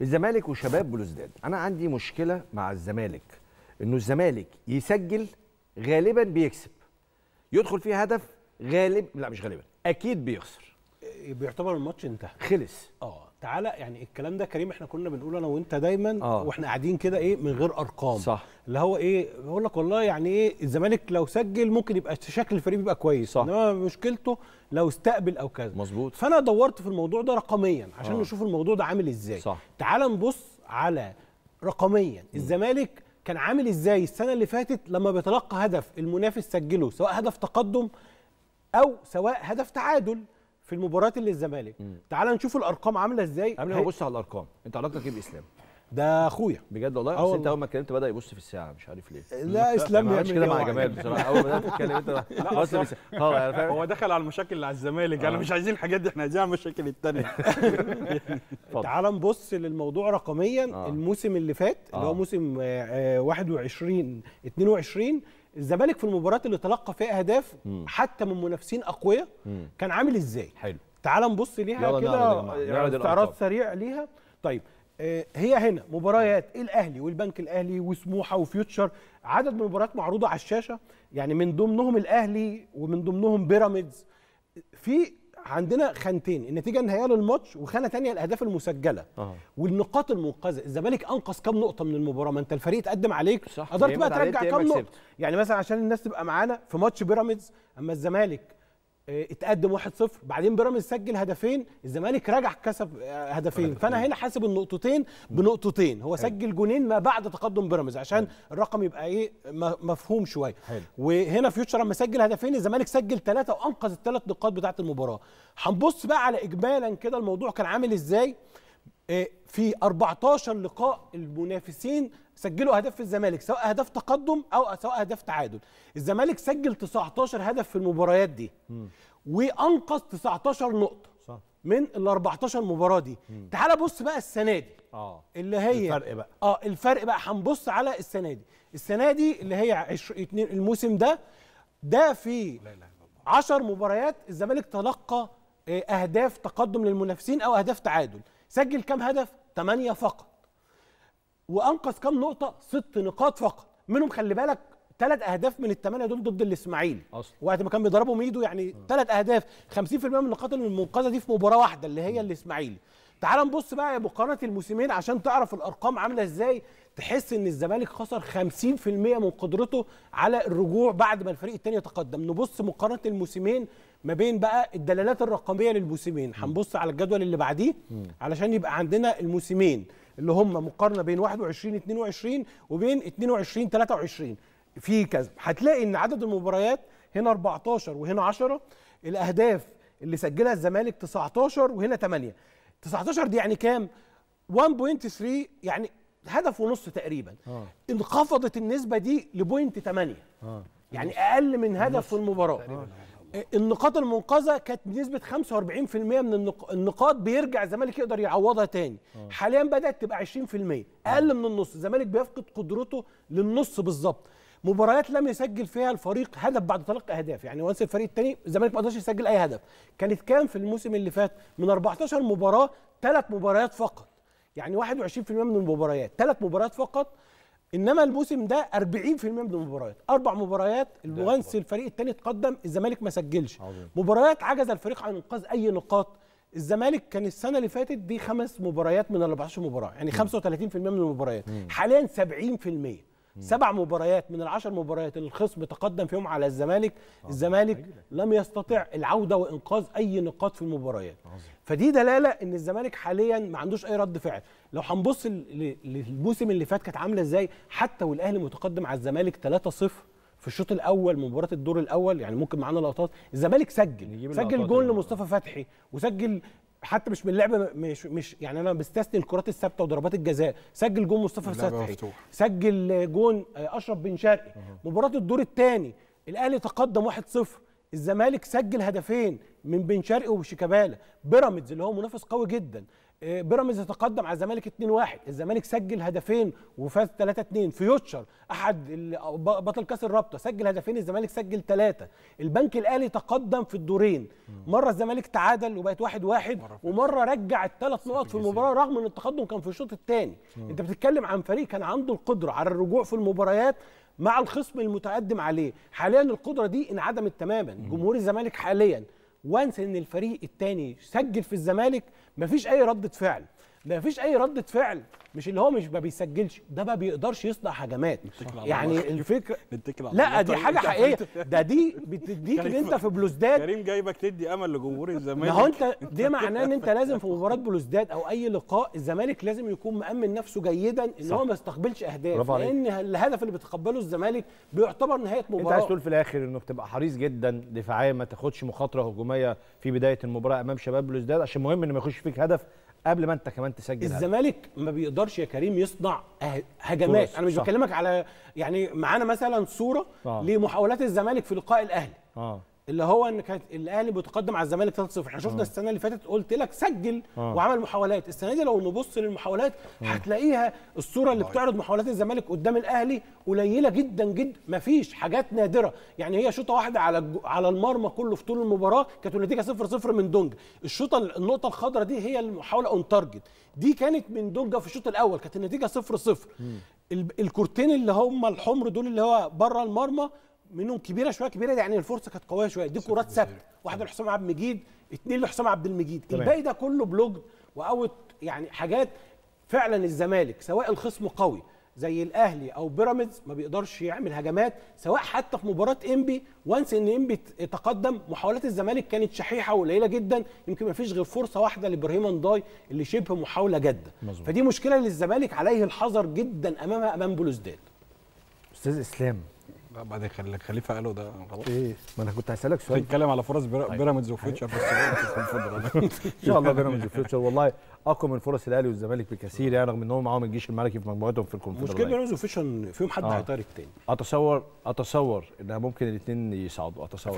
الزمالك وشباب بلوزداد انا عندي مشكله مع الزمالك انه الزمالك يسجل غالبا بيكسب يدخل فيه هدف غالب لا مش غالبا اكيد بيخسر إيه، بيعتبر الماتش انتهى خلص اه تعالى يعني الكلام ده كريم احنا كنا بنقوله انا وانت دايما آه. واحنا قاعدين كده ايه من غير ارقام صح اللي هو ايه بقول لك والله يعني ايه الزمالك لو سجل ممكن يبقى شكل الفريق يبقى كويس صح انما مشكلته لو استقبل او كذا مظبوط فانا دورت في الموضوع ده رقميا عشان آه. نشوف الموضوع ده عامل ازاي صح تعالى نبص على رقميا الزمالك كان عامل ازاي السنه اللي فاتت لما بيتلقى هدف المنافس سجله سواء هدف تقدم او سواء هدف تعادل في المباراه اللي الزمالك تعال نشوف الارقام عامله ازاي قبل ما ابص على الارقام انت علاقتك ايه باسلام ده اخويا بجد والله بس آه انت اول ما اتكلمت بدا يبص في الساعه مش عارف ليه لا اسلام يا كده مع إيه، جمال بصراحه اول ما تتكلم انت بص في الساعه هو دخل على المشاكل اللي على الزمالك انا آه. مش عايزين الحاجات دي احنا عايزين المشاكل الثانيه تعال نبص للموضوع رقميا آه. الموسم اللي فات اللي هو موسم 21 22 الزمالك في المباراه اللي تلقى فيها اهداف مم. حتى من منافسين اقوياء كان عامل ازاي حلو تعال نبص ليها كده استعراض يعني سريع ليها طيب آه، هي هنا مباريات الاهلي والبنك الاهلي وسموحه وفيوتشر عدد من المباريات معروضه على الشاشه يعني من ضمنهم الاهلي ومن ضمنهم بيراميدز في عندنا خانتين النتيجه النهائيه للماتش وخانه ثانيه الاهداف المسجله أوه. والنقاط المنقذه الزمالك انقذ كام نقطه من المباراه ما انت الفريق اتقدم عليك صح. قدرت بقى ترجع كام نقطه يعني مثلا عشان الناس تبقى معانا في ماتش بيراميدز اما الزمالك آه، اتقدم 1-0 بعدين بيراميدز سجل هدفين الزمالك رجع كسب آه، هدفين فانا هنا حاسب النقطتين بنقطتين هو سجل جونين ما بعد تقدم بيراميدز عشان الرقم يبقى ايه مفهوم شويه وهنا فيوتشر لما سجل هدفين الزمالك سجل ثلاثه وانقذ الثلاث نقاط بتاعه المباراه هنبص بقى على اجمالا كده الموضوع كان عامل ازاي إيه، في 14 لقاء المنافسين سجلوا اهداف في الزمالك سواء اهداف تقدم او سواء اهداف تعادل الزمالك سجل 19 هدف في المباريات دي وانقص وانقذ 19 نقطه صح. من ال 14 مباراه دي تعال بص بقى السنه دي اه اللي هي الفرق بقى اه الفرق بقى هنبص على السنه دي السنه دي اللي هي 22 الموسم ده ده في 10 مباريات الزمالك تلقى آه، اهداف تقدم للمنافسين او اهداف تعادل سجل كام هدف؟ 8 فقط وانقذ كام نقطه؟ ست نقاط فقط منهم خلي بالك ثلاث اهداف من الثمانيه دول ضد الاسماعيلي اصلا وقت ما كان بيضربوا ميدو يعني ثلاث آه. اهداف 50% من النقاط المنقذه دي في مباراه واحده اللي هي الاسماعيلي تعال نبص بقى مقارنه الموسمين عشان تعرف الارقام عامله ازاي تحس ان الزمالك خسر 50% من قدرته على الرجوع بعد ما الفريق الثاني تقدم نبص مقارنه الموسمين ما بين بقى الدلالات الرقميه للموسمين هنبص على الجدول اللي بعديه علشان يبقى عندنا الموسمين اللي هم مقارنه بين 21 22 وبين 22 23 في كذا هتلاقي ان عدد المباريات هنا 14 وهنا 10 الاهداف اللي سجلها الزمالك 19 وهنا 8 19 دي يعني كام 1.3 يعني هدف ونص تقريبا آه. انخفضت النسبه دي لبوينت 8 آه. يعني اقل من هدف في المباراه آه. النقاط المنقذه كانت نسبه 45% من النقاط بيرجع الزمالك يقدر يعوضها تاني آه. حاليا بدات تبقى 20% اقل آه. من النص الزمالك بيفقد قدرته للنص بالظبط مباريات لم يسجل فيها الفريق هدف بعد تلقي اهداف يعني وانس الفريق الثاني الزمالك ما قدرش يسجل اي هدف كانت كام في الموسم اللي فات من 14 مباراه ثلاث مباريات فقط يعني 21% من المباريات ثلاث مباريات فقط انما الموسم ده 40% من المباريات اربع مباريات الوانس الفريق الثاني اتقدم الزمالك ما سجلش مباريات عجز الفريق عن انقاذ اي نقاط الزمالك كان السنه اللي فاتت دي خمس مباريات من 14 مباراه يعني 35% من المباريات حاليا 70% سبع مباريات من العشر مباريات اللي الخصم تقدم فيهم على الزمالك الزمالك لم يستطع العوده وانقاذ اي نقاط في المباريات فدي دلاله ان الزمالك حاليا ما عندوش اي رد فعل لو هنبص للموسم اللي فات كانت عامله ازاي حتى والاهلي متقدم على الزمالك 3-0 في الشوط الاول مباراه الدور الاول يعني ممكن معانا لقطات الزمالك سجل سجل جون لمصطفى فتحي وسجل حتى مش من اللعبه مش مش يعني انا بستثني الكرات الثابته وضربات الجزاء سجل جون مصطفى فتحي سجل جون آه، اشرف بن شرقي مباراه الدور الثاني الاهلي تقدم 1-0 الزمالك سجل هدفين من بن شرقي وشيكابالا بيراميدز اللي هو منافس قوي جدا آه، بيراميدز يتقدم على الزمالك 2-1 الزمالك سجل هدفين وفاز 3-2 فيوتشر احد بطل كاس الرابطه سجل هدفين الزمالك سجل ثلاثه البنك الاهلي تقدم في الدورين مره الزمالك تعادل وبقت 1-1 واحد واحد ومره رجع الثلاث نقط في المباراه رغم ان التقدم كان في الشوط الثاني انت بتتكلم عن فريق كان عنده القدره على الرجوع في المباريات مع الخصم المتقدم عليه حاليا القدره دي انعدمت تماما جمهور الزمالك حاليا وانسى ان الفريق الثاني سجل في الزمالك مفيش اي رده فعل ده مفيش اي رده فعل مش اللي هو مش ما بيسجلش ده ما بيقدرش يصنع هجمات يعني الفكره لا دي حاجه طيب، حقيقيه ده دي بتديك ان انت في بلوزداد كريم جايبك تدي امل لجمهور الزمالك ما هو انت ده معناه ان انت لازم في مباراه بلوزداد او اي لقاء الزمالك لازم يكون مامن نفسه جيدا ان هو ما يستقبلش اهداف لان الهدف اللي بيتقبله الزمالك بيعتبر نهايه مباراه انت عايز تقول في الاخر انك تبقى حريص جدا دفاعيا ما تاخدش مخاطره هجوميه في بدايه المباراه امام شباب بلوزداد عشان مهم ان ما يخش فيك هدف قبل ما انت كمان تسجل الزمالك ما بيقدرش يا كريم يصنع أه- هجمات انا مش بكلمك على يعني معانا مثلا صوره آه. لمحاولات الزمالك في لقاء الاهلي آه. اللي هو ان كانت الاهلي بيتقدم على الزمالك 3-0 احنا شفنا آه. السنه اللي فاتت قلت لك سجل أوه. وعمل محاولات السنه دي لو نبص للمحاولات آه. هتلاقيها الصوره اللي آه. بتعرض محاولات الزمالك قدام الاهلي قليله جدا جدا مفيش حاجات نادره يعني هي شوطه واحده على على المرمى كله في طول المباراه كانت النتيجه 0-0 من دونج الشوطه النقطه الخضراء دي هي المحاوله اون تارجت دي كانت من دونجا في الشوط الاول كانت النتيجه 0-0 الكورتين اللي هم الحمر دول اللي هو بره المرمى منهم كبيره شويه كبيره يعني الفرصه كانت قويه شويه دي كرات ثابته واحده لحسام عبد المجيد اثنين لحسام عبد المجيد الباقي ده كله بلوج واوت يعني حاجات فعلا الزمالك سواء الخصم قوي زي الاهلي او بيراميدز ما بيقدرش يعمل هجمات سواء حتى في مباراه انبي وانس ان انبي تقدم محاولات الزمالك كانت شحيحه وقليله جدا يمكن ما فيش غير فرصه واحده لابراهيم انداي اللي شبه محاوله جاده فدي مشكله للزمالك عليه الحذر جدا امامها امام بلوزداد استاذ اسلام بعد خليفه قالوا ده غلط ايه ما انا كنت هسالك سؤال بتتكلم على فرص طيب. بيراميدز وفيوتشر في ان شاء الله بيراميدز وفيوتشر والله اقوى من فرص الاهلي والزمالك بكثير يعني رغم ان هم معاهم الجيش الملكي في مجموعتهم في الكونفدراليه مشكله بيراميدز وفيوتشر فيهم حد آه. هيطارد تاني اتصور اتصور انها ممكن الاثنين يصعدوا اتصور